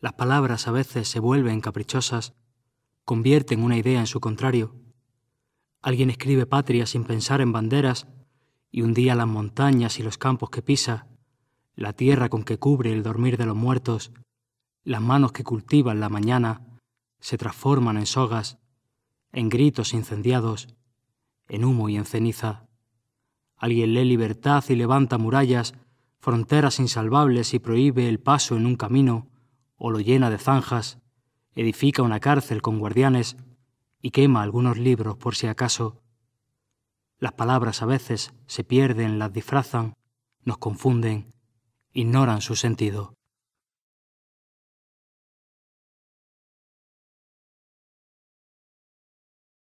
Las palabras a veces se vuelven caprichosas, convierten una idea en su contrario. Alguien escribe patria sin pensar en banderas, y un día las montañas y los campos que pisa, la tierra con que cubre el dormir de los muertos, las manos que cultivan la mañana, se transforman en sogas, en gritos incendiados, en humo y en ceniza. Alguien lee libertad y levanta murallas, fronteras insalvables y prohíbe el paso en un camino, o lo llena de zanjas, edifica una cárcel con guardianes y quema algunos libros por si acaso. Las palabras a veces se pierden, las disfrazan, nos confunden, ignoran su sentido.